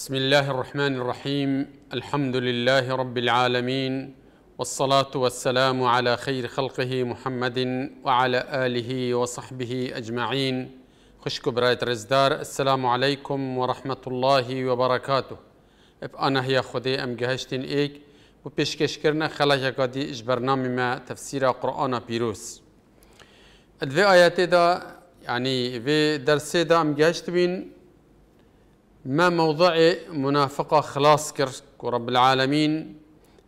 بسم الله الرحمن الرحيم الحمد لله رب العالمين والصلاه والسلام على خير خلقه محمد وعلى اله وصحبه اجمعين خشك برايت رزدار السلام عليكم ورحمه الله وبركاته اب انا هي خدي ام جهشتين ايك و پیشکشکردن خلق قدي اج مما ما تفسیر قرآن بيروس ادوی آیت دا یعنی درس دا ام گشت ما موضع منافقة خلاص کرد ورب رب العالمین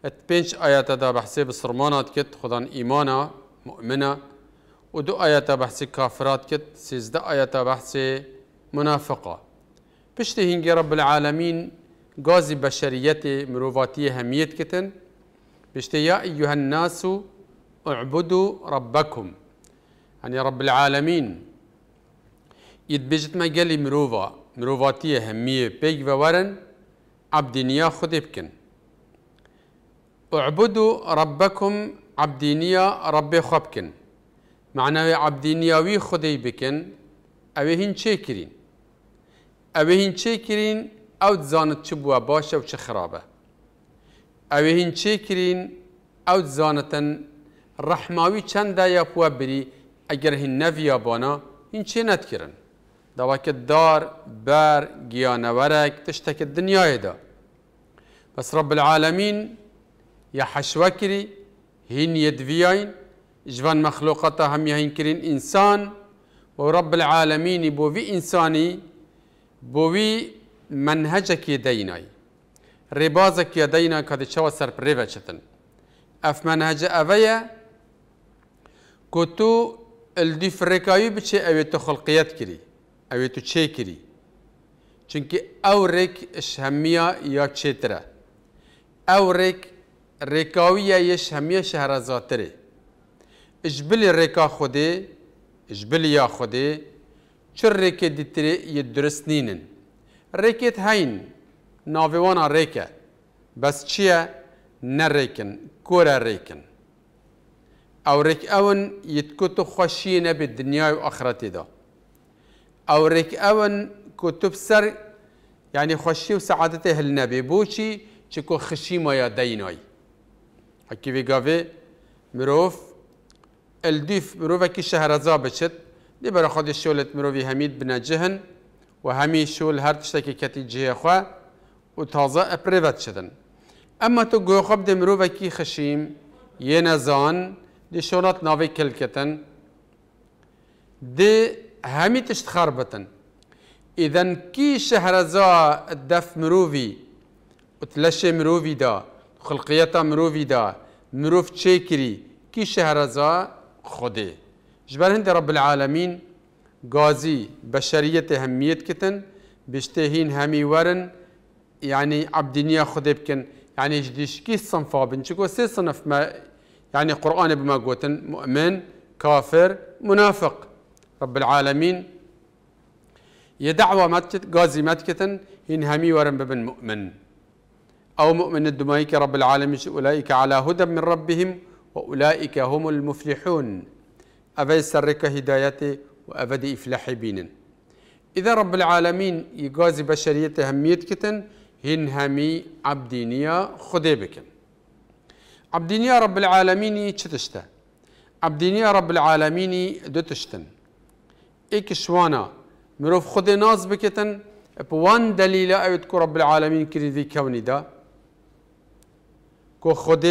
ات پنج دا بحسي بسرمانات كت خدان إيمانا مؤمنه ودو آيات بحسي كافرات كت سيزد آيات بحسي منافقه بشتي هنجي رب العالمين غازي بشريتي مروفاتي هميت كتن بشتي يا أيها الناس اعبدوا ربكم يعني رب العالمين يدبجت ما گلی مروفا مروفاتی همیه پیگ و ورن عبدینیا خود بکن اعبدو ربکم عبدینیا رب خواب کن معنوی عبدینیاوی خودی بکن اوه هین چه کرین اوه هین چه کرین او زانت چه بوا باشه و چه خرابه اوه هین چه کرین او تزانتن رحماوی چند یا بوا بری اگر هین نوی بانا هین چه نت کرن دەواکە دار بار گیانەوەرەك تشتێکت دنیاەدا بەس ڕە بالعاالەمین یا حەشوەکری هین جوان ژڤان مەخلوقەتە يهين ئینسان انسان ڕە بالعاالەمینی بو وی ئینسانی بو وی منهجەکی دەینایی ڕێبازێکی دەینا کە دچەوە سەرپڕێبەچتن ئەف منهجە اف منهج تۆ كتو بچێ ئەوێت اوي تخلقيات كري اوی تو چه کری چونکه او ریک اش همیا یا چتره او ریک ریکاوی یش همیا شهرزاتره اجبل ریکا خوده اجبل یا خوده چر ریک دیتره یه درست نینن ریکت هین ناویوانا ریکه بس چیه نریکن کورا ریکن او ریک اون یتکو تو خوشی نبی دنیای و آخرتی ده او ريك اون كتب سر يعني خشي وسعادته النبي بوشي تشكو خشي ما يديناي هكي في غافي مروف الديف مروف كي شهرزا بشت دي برا خود شولت مروفي حميد بن جهن وهمي شول هر تشتكي كتي جهه خوا وتازا ابريفات شدن اما تو جو خب دي مروف كي خشيم ينزان دي شولت نافي كلكتن دي همی تشتخار خربتن اذا كي شهرزا الدف مروفي وتلشي مروفي دا خلقيتا مروفي دا مروف تشيكري كي شهرزا خودي جبر هند رب العالمين غازي بشرية همیت كتن بشتهین همي ورن يعني عبدنيا خودي بكن يعني جديشكي صنفا بنشكو سي صنف ما يعني قرآن بما قوتن مؤمن كافر منافق رب العالمين دعوة متكت قازي متكتن همي ورم ببن مؤمن أو مؤمن الدمايك رب العالمين أولئك على هدى من ربهم وأولئك هم المفلحون أبي سرك هدايتي وأبدي إفلاحي بينن إذا رب العالمين يقازي بشرية أهميت كتن همي عبدينيا خديبكن عبدينيا رب العالمين تشتشتا عبدينيا رب العالمين دوتشتن ایکشوانە مروف خود ناز بکەن بوان دەلیلە ئەوێت کوڕە بالعاالمین کردی کەونیدا کۆ خود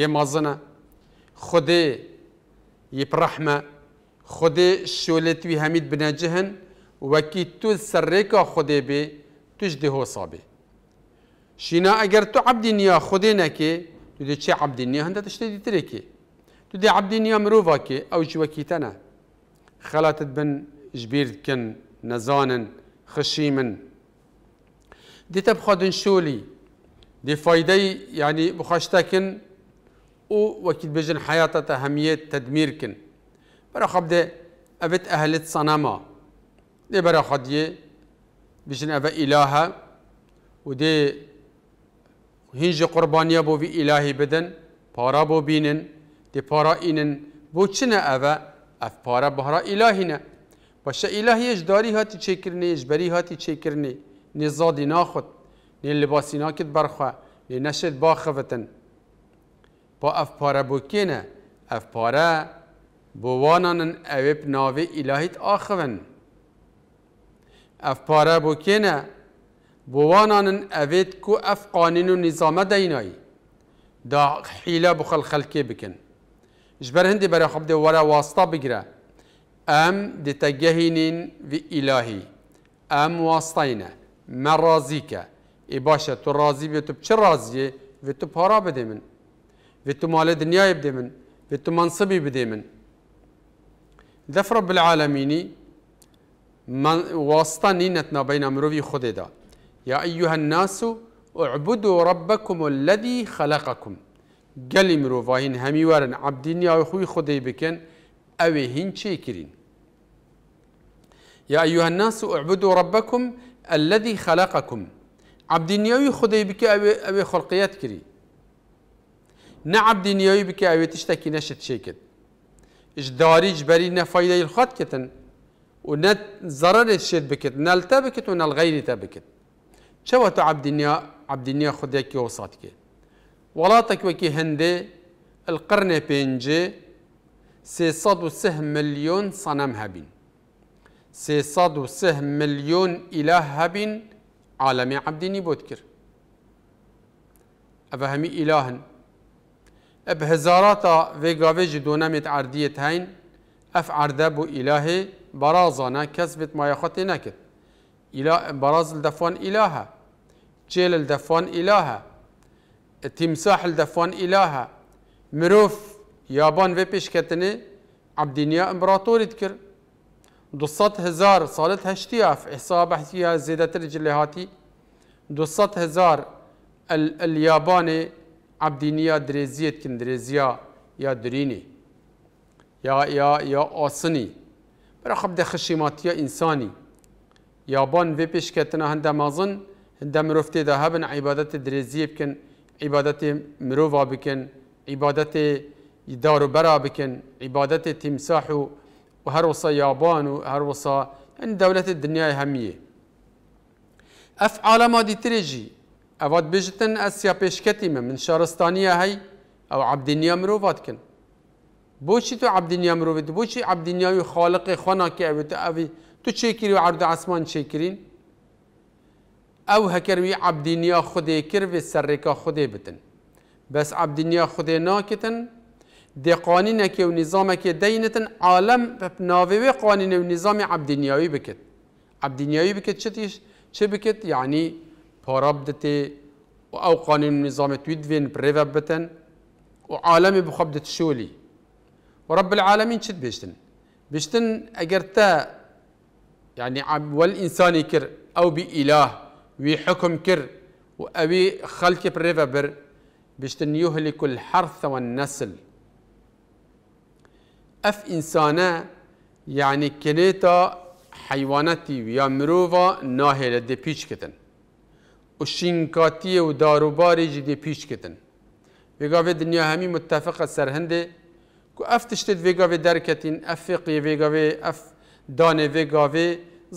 یە مازنە خودێ خود خودێ شولێتوی هەمید بنەجهن وەکی تو سەرڕێکا خود بێ توش دێ هۆسا بێ شینا ئەگەر تو عبد نیە خود نەکێ تو دێ چێ عبدی نیە هەندە تشتی دیترێکی تو دێ عبدی نیە مرۆڤاکێ او جوەکی تەنە خلطت بن كن نزانن خشيمن دي تبخدن شولي دي فايدة يعني بخشتكن و وكيد بجن حياة أهمية تدميركن برا خبدة أبت أهلت صنما دي برا خدية بجن أبا إلهة ودي هنجي قربانية بو في إلهي بدن بارا بو بينن دي بارا إنن بو چنا أبا اف پاره بهرا الهی نه باشه الهیش داری هاتی چه کرنه اجبری هاتی چه کرنه نه زادی نا خود نه لباسی نا ناکت برخوا نه نشد با باخوتن با اف پاره پارا نه اف پاره بو بوانانن اویب ناوی الهیت آخوان اف پاره پارا بکنه بوانانن اوید کو اف قانون و نظامه دینایی دا حیله بخل خلکی بکن جبر هندي برا خب ورا واسطه بگیره ام دتجهنین في إلهي ام واسطينا من راضی که ای تو رازي بی تو چه راضیه و تو بده من و تو مال دنیای بده من و تو بده من دف رب العالميني من واسطه نينتنا بين مروی خود دا يا أيها الناس اعبدوا ربكم الذي خلقكم گلی گەلی مرۆڤاهین عبدینی عبدینیاوی خوی خودی بکن اوی هین چی کرین یا ئەوه الناس اعبدوا ربكم الذي خلقكم عبدینیاوی خودی بکە ئەوێ خلقیەت کری نه عبدینیاوی بکە ئەوێ تشتێکی نەشت چێکرد ژداری جبەری نەفایدەی خوات کتن و نە زەرەێت شێت بکرد نەلتە بکرد و نەڵغیری تا بکرد چەوە تا عبدینیا عبدینیا خودێکی وسات کرد وڵاتێک وەکی هەندێ القرنێ پێنجێ سێ ملیۆن سەنەم هەبین سێ ملیۆن ئیلا هەبین عالەمی عەبدینی بۆت کرد ئەە هەمی ئیلاهن ئەب هزاراتە فيجي دۆنامێت عردیت هين أف عردە إلهي برازانا كسبت ما يخطي مایەخەتێ إله برازل دفون ئیلاهە جيل دەفۆن ئیلاهە تمساح الدفان إلها مروف يابان في بيشكتني عبدينيا امبراطوري تكر دوسات هزار صالت هشتياف حساب هشتيا زيدة رجلهاتي دوسات هزار ال الياباني عبدينيا دريزيت كن دريزيا يا دريني يا يا يا أصني برخب ده خشيماتيا انساني يابان في بيشكتنا هندا مازن هندا مروفتي ذهبن عبادة دريزيه بكن عبادت مروفا بکن عبادت دارو برا بکن عبادت تمساح و هر وصا يابان و هر وصا ان دولت الدنيا همیه اف عالما دي ترجي اواد بجتن اسيا پیشکتی من من شارستانیا هی او عبدنیا مروفا کن بوشی تو عبدنیا مروفت بوشی عبدنیا خالق خنا که اوی تو چه کری و عرض عصمان چه کرین او هکروی عبدینیا خودی کروی سرکا خودی بتن بس عبدینیا خودی ناکتن دی قانین که و نظام دینتن عالم ناوی قانون و نظام بكت بکت بكت بکت چتیش چه بکت یعنی يعني پارا و او قانون و نظام توید بتن و عالم بخبدت شولی و رب العالمین چت بیشتن بیشتن اگر تا يعني والإنسان كر أو بإله وي حكم كر وأبي خلق بريفبر باش يهلك الحرث والنسل اف انسانا يعني كليتا حيواناتي ويا مروفا ناهل دي بيش كتن وشينكاتي ودارو باريج دي بيش كتن ويقا في دنيا همي متفقة سر هنده كو اف تشتد فيقا في دركتين اف فقي فيقا في اف داني فيقا في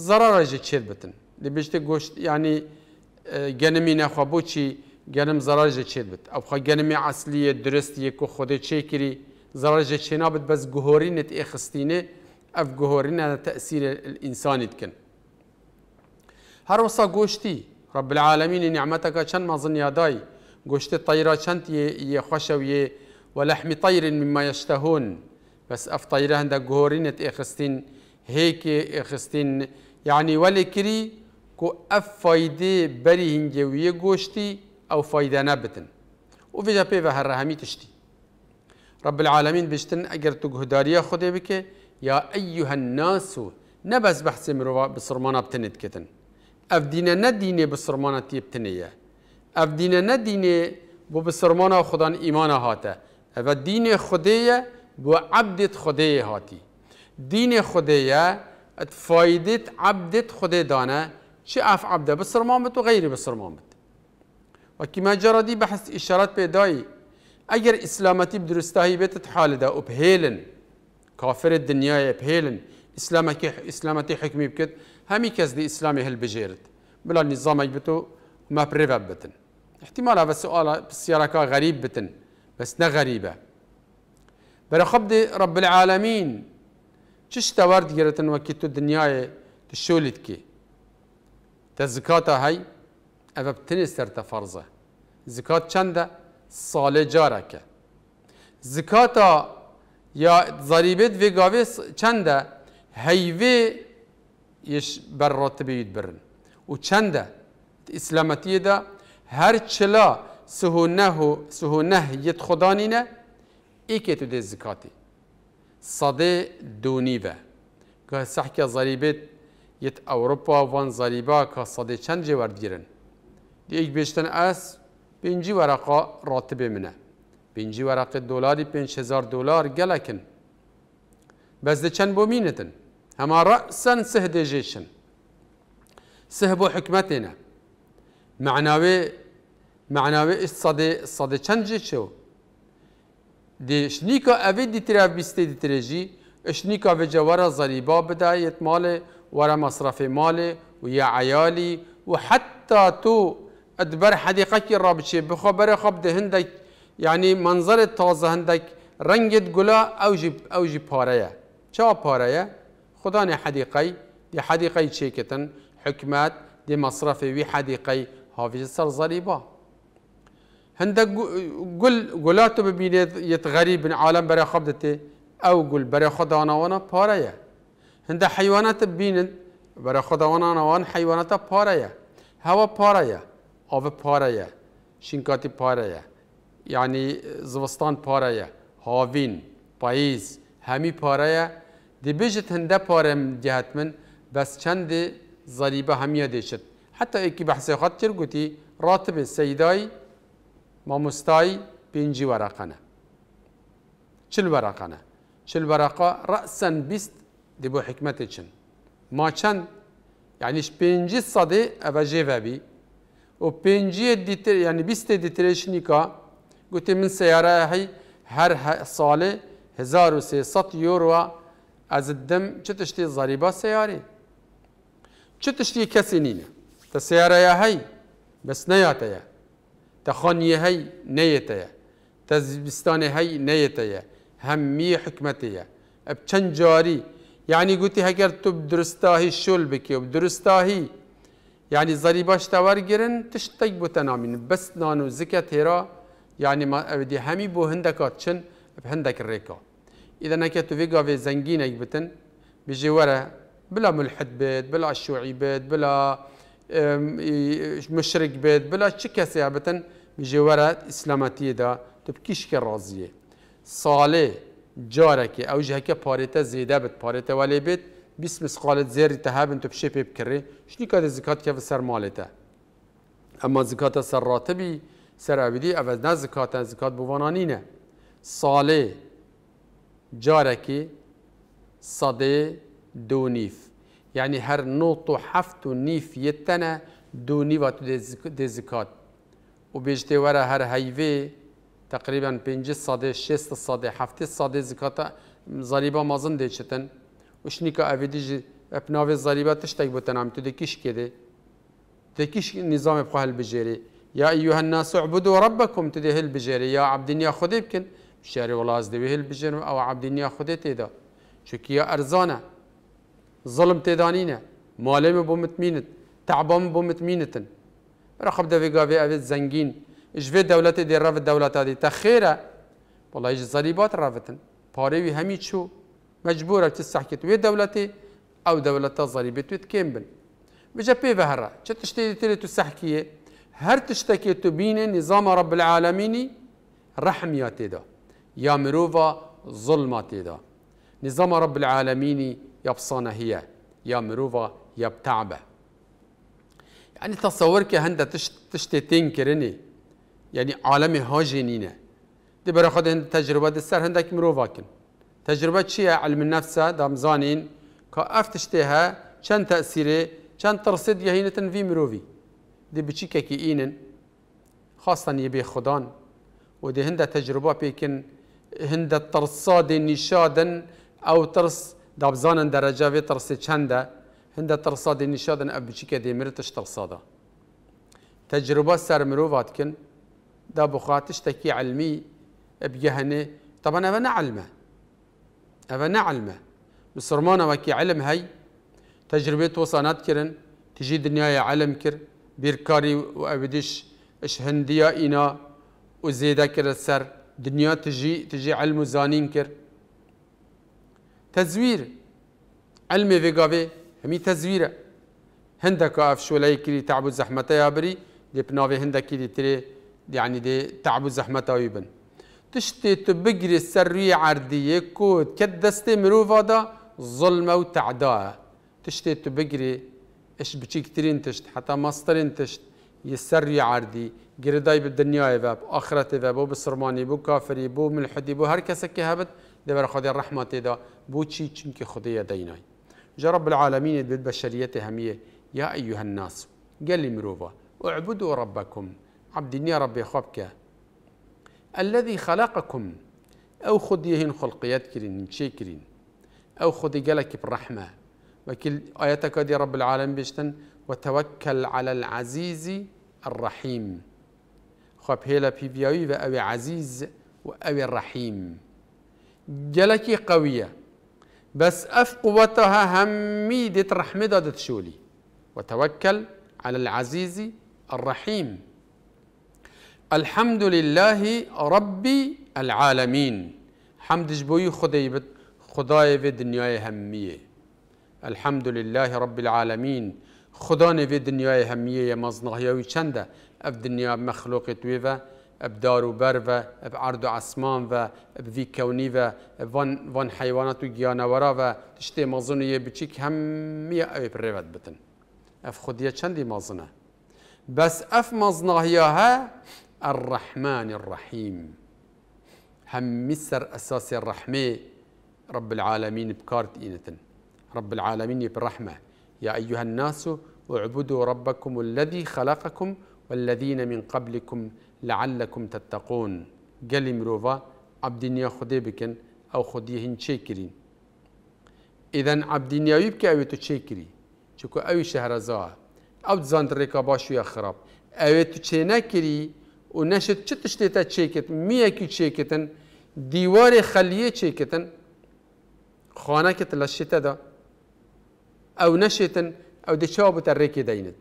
ضرارة جي بتن گوشت گنمی لە بشتە گۆشت ینی اه، گەنمی نەخوا بۆچی گەنم زەراژە چێت بێت ئەوخوا گەنمی عسلیە درستیە و خۆدە چێکری زەراژە چێنابێت بەس گوهۆرینت ئێخستینێ ئەف گوهۆرینە تەسیرە ئینسانیت کن وصا گوشتی رب العالمین نیعممەتەکە چند مازن یادای گوشت طیرا چند یه یادایی گۆشتی تەیرا طیر یەخەشەویێ ولحمی تەیرن ممایشتەهۆن بەس ئەف تەیرە هەندە گۆرینت ئێخستین هێکێ ئێخستین یعنی وەلێ کری کو اف فایده بری هنگویه گوشتی او فایده نبتن و ویجا پی و هر همی تشتی رب العالمین بشتن اگر تو گهداری خوده بکه یا ایها الناس نبس بحث مروا بسرمانا بتند کتن اف دینه نه دینه بسرمانا تیب تنیه اف دینه نه دینه بو بسرمانا خودان ایمان هاته اف دین خوده بو عبدت خوده هاتی دین خوده فایدت عبدت خوده دانه شقف عبده بصرمامت وغيري بصرمامت وكما جرى دي بحث إشارات بيداي أجر إسلامتي بدرستاهي بيتت حالدا وبهيلن كافر الدنيا بهيلن إسلامك إسلامتي حكمي بكت همي كز دي إسلامي هل بجيرت بلا نظامك يبتو ما بريفاب بتن احتمال هذا السؤال بالسيارة غريب بتن بس نه غريبة برخب دي رب العالمين چش تورد گرتن وكتو دنياي تشولتكي تا زکاتا هی او بتنی سر تا فرضه زکات چنده سال جارکه زکاتا یا ضریبت و گاوی چنده هیوی یش بر راتبه ید برن و چنده اسلامتی ده هر چلا سهونه سهونه یت خدانینه ایکه تو ده زکاتی صده دونیوه که سحکه ضریبت yet Avrupa van zalibaka sadê çend jê werdigirin. Diyek bêştin ez pêncî wereqa ratibê min e. Pêncî wereqê dolarî pênc hezar dolar gelekin. Bez de çend bo mînetin. Hema re'sen sih dê jêşin. Sih bo hikmetê ne. Me'navê me'navê sadê sadê çend jê çew. Dê şnîka evê dîtire ev bîstê dîtire jî, şnîka ve cewara zalîba bide yet malê ورا مصرف مالي ويا عيالي وحتى تو ادبر حديقك الرابشي بخبر خب هندك يعني منظر تازه هندك رنجت غلا او اوجب او شا باريا چا حديقي خدا حديقي شيكتن حكمات دي مصرفي وي حديقي مصرف وی حدیقی سر هندك قل قلاتو ببينيت يتغريب عالم برا خبدتي او قل برا خدانا وانا باريا هنده حیوانات بینن برای خداوانان آن حیوانات پاره هوا پاره آب پاره شینکاتی پاره یعنی زوستان پاره هاوین پاییز همی پاره دی بیجت هنده پاره جهت من بس چند ضریبه همیه دیشت حتی ایکی بحث خود چر گوتی راتب سیدای مامستای بینجی ورقنه چل ورقنه چل ورقه رأسا بیست دی بو حکمت چن ما چند یعنی پنجی صدی اوه جیوه بی و پنجی دیتر يعني بيست دیترشنی که قلت من سيارة هاي هر ساله هزار و سیصد یورو از الدم چتشتي ضريبة سيارة چتشتي چه تشتی کسی نینه تا سیاره هی بس نیاته یه تا خانیه هی نیته یه تا زبستان هی نیته یه همی حکمته یه اب چند جاری يعني قلت هكر تب درستاهي شول بكي و يعني یعنی تاور جرن تەوەرگرن تشتێک بس نانو بەست نان يعني ما تێرا همي بو هەمی بۆ بهندك الريكا اذا نكا تو فيغا في زنجين اي بتن بيجي ورا بلا ملحد بيت بلا شوعي بيت بلا مشرك بيت بلا شكا سي بتن بيجي ورا اسلاماتي دا تبكيش كرازية صالي جارەکێ ئەو ژهەکە پارێتە زێدە بێت پارێتە وەلێ بێت بیست مسقالت زێری تەهابن تو پیشێ پێ بکڕێ شتی کاتە زکات کە سەر مالێتە ئەمە زکاتە سەرڕاتبی سەراویدی ئەوەز نا زکاتە زکات بوانانینە ساڵێ جارەکی سەدێ دو نیف یعنی هەر نۆت و هەفت و نیف یەتەنە دو نیوە تو دێ زکات و بێژتێ وەرە هەر هەیوێ تقریبا 5 ساده 6 ساده هفت ساده زکات زریبا مازن دچتن وش نیکا اویدی جی اپناو زریبا تشتگ بتنام تو دکیش کده دکیش نظام بخواه بجری یا ایوها الناس اعبدوا ربکم تو بجری البجیری یا عبدینیا خودی بکن بشاری والا از دیوه یا او نیا خودی تیدا چونکه یا ارزانه ظلم تیدانینه مالیم بومت مینت تعبام بومت مینتن رخب دوی گاوی اوید زنگین جوه دولت دی رفت دولت دی تخیره والله ایج ضریبات رفتن پاره وی همی چو مجبوره چه سحکت وی دولتی او دولت ضریبت وی تکیم بن بجا پی بهره چه تشتی تلی تو سحکیه هر تشتکی تو بینه نظام رب العالمینی رحمیاتی دا یا مروفا ظلماتی دا نظام رب العالمين يبصانه هي يا مروفا يا يعني تصورك هندا تشتي تنكرني يعني عالم ها جنینه دی برای خود هند تجربه دي سر هندك مروفاكن تجربه چیه علم النفس دام زانین که افتشته ها چند تأثیره چند ترسید یهینتن وی مرووی دی بچی که که اینن خدان و دی هند تجربه بيكن هند ترسا دی نشادن او ترص دابزان درجه في ترس چند هند ترسا دی نشادن اب بچی که دی مرتش ترسا تجربه سر مرو دا بخوا تشتكي علمي بجهنه طبعا أبا نعلمه أبا نعلمه مسرمونا وكي علم هاي تجربة وصانات كرن تجي دنيا علم كر بيركاري وابدش إش هنديا اينا وزيدا كر السر دنيا تجي تجي علم زانين كر تزوير علم فيغافي همي تزويره هندك افشو شولي تعبو زحمتي ابري لبناوي هندك كري تري يعني دي تعبوا زحمة طيبا تشتي تبقري السرية عردية كود كدستي مروفا دا ظلمة وتعداء تشتي تبقري اش بشي كترين تشت حتى مصدرين تشت يسري عردي قرداي بالدنيا باب آخرة باب بو بو كافري بو ملحدي بو هر كسكي هبت دبر خذي الرحمة دا بو تشي چنك خدي ديناي جا رب العالمين بالبشرية همية يا أيها الناس قال لي مروفا اعبدوا ربكم عبد يا ربي خبك الذي خلقكم او خد يهن خلقيات كرين شيكرين او خد جلك بالرحمه وكل اياتك دي رب العالمين بيشتن وتوكل على العزيز الرحيم خب هيلا في بيوي وأوي عزيز وأوي الرحيم جلكي قوية بس أف قوتها همي دت رحمة دت شولي وتوكل على العزيز الرحيم الحمد لله رب العالمين حمد جبوي خدای خداي في و همية الحمد لله رب العالمين في و همية يا مزنه يا ويشندا اف دنيا مخلوق تويفا و اب دار و بر اب عرض عصمان فا اب في کونی و فان وان حیوانات و گیانورا مزنه بچیک همية اوی پر بتن اف خديا شندي مزنه بس اف ها الرحمن الرحيم هم مصر ئەساسی الرحمة رب العالمين بكارت إنتن رب العالمين بڕەحمە يا أيها الناس اعبدوا ربكم الذي خلقكم والذين من قبلكم لعلكم تتقون قال مروفا عبدين خدي بكن او خديهن شكرين شيكرين اذا عبدنيا يبكي او تو شكو شكو شهر زاه او تزاند ريكا باشو يا خراب او تو و neşit çi tiştê te çêketin miyekî çêketin dîwarê xeliyê çêketin xanekê tu leşê te da ew neşêtin ew dê çawa bû te rêkê deynin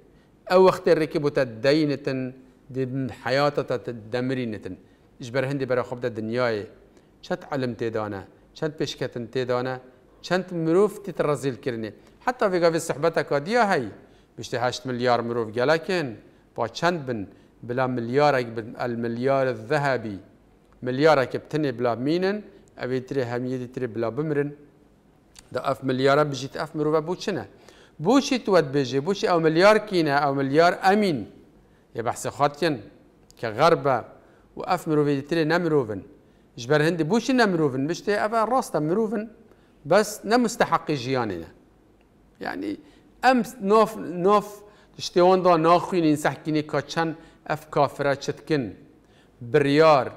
ew wextê rêkê bû te deynitin dê heyata te te demirînitin ji ber hindê berexwab de dinyayê çend elim têda ne çend pêşketin têda ne çend mirov tît rezîlkirinê heta vêga vê sehbeta ka diya hey biştê heşt milyar mirov gelekin pa çend bin بلا مليارك المليار الذهبي مليارك بتني بلا مينن أبي تري هم يدي تري بلا بمرن ده أف مليار بجيت أف مروبا بوشنا بوشي تود بيجي بوشي أو مليار كينا أو مليار أمين يا بحث خاطين كغربة وأف مروفي تري نمروفن جبر هندي بوشي نمروفن مش تي أفا راستا مروفن بس نمستحق جياننا يعني أمس نوف نوف تشتي وندا ناخوين إنسح كيني كاتشان اف كافرة چتکن بريار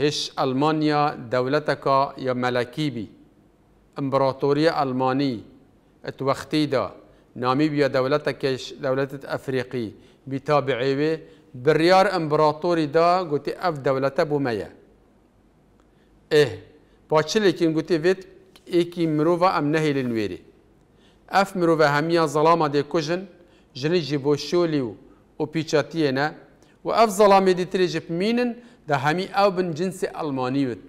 هش المانيا دولتك يا ملكي بي امبراطورية الماني اتوختي وقتی دا نامیبیا دولتکش دولت افريقي بتابعي بي بريار امبراطوري دا قوتي اف دولت بوميا اه باچلیکن گوتی فيت ایکی مروفا ام نهی لنویری اف مروفا همیا ظلاما دی کجن جنی جیبو شولیو و نه و ئەف زەڵامێدی ترێژە بمینن دە هەمی ئەو بن جنسی ئەلمانی وت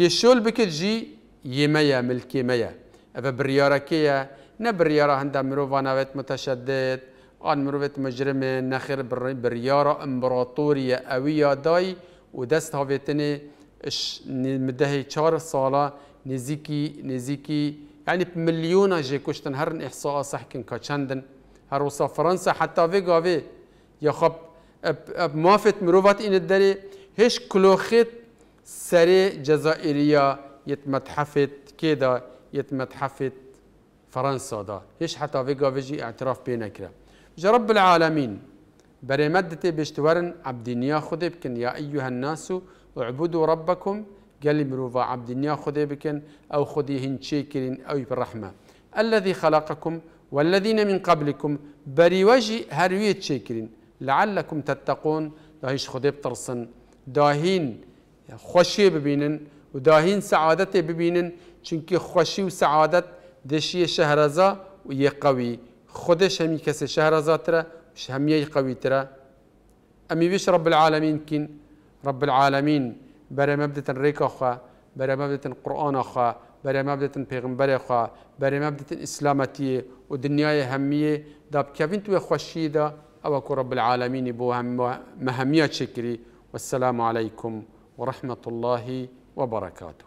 یشۆل بکرد ژی یێمەیە ملکێمەیە ئەە بریارەکەیە نە بریارە هەندە مرۆڤاناوێت متەشەدێت ئان مرۆڤێت مەجرمێ نەخر بریارە ئەمبراتۆریە ئەوی یادایی و دەست هاوێتنێ مدەهی چهار ساڵە نزیکی نزیکی ینی ملیۆنە ژێ کوشتن هەرن ئحسا سەحکن کاچەندن هروسا فرنسا حتى في غاوي يا خب موافت مروفات إن الدري هش كلوخيت سري جزائرية يتمتحفت كده يتمتحفت فرنسا دا هش حتى في غاوي جي اعتراف بينا كده جرب العالمين بري مدتي بشتورن عبدينيا خدي بكن يا أيها الناس اعبدوا ربكم قال مروفا عبدينيا خدي بكن أو خدي هن شيكرين أو بالرحمة الذي خلقكم والذين من قبلكم بريوجي هروية شكرين لعلكم تتقون دهيش خديب ترسن داهين خوشي ببينن وداهين سعادتي ببينن چونك خوشي وسعادت دشي شهرزا ويقوي خدش همي كسي شهرزا ترى وش همي قوي ترى أمي بيش رب العالمين كين رب العالمين برا مبدة ريكا خا برا مبدة قرآن خا مبدت پیغمبر پێغمبەرێخوا بەرێمە مبدت اسلامتی و دنیای همیه هەمیە دابکەوین توێ خۆشیدا رب العالمین بو هم مهمیه چکری والسلام علیکم ورحمة الله وبركاته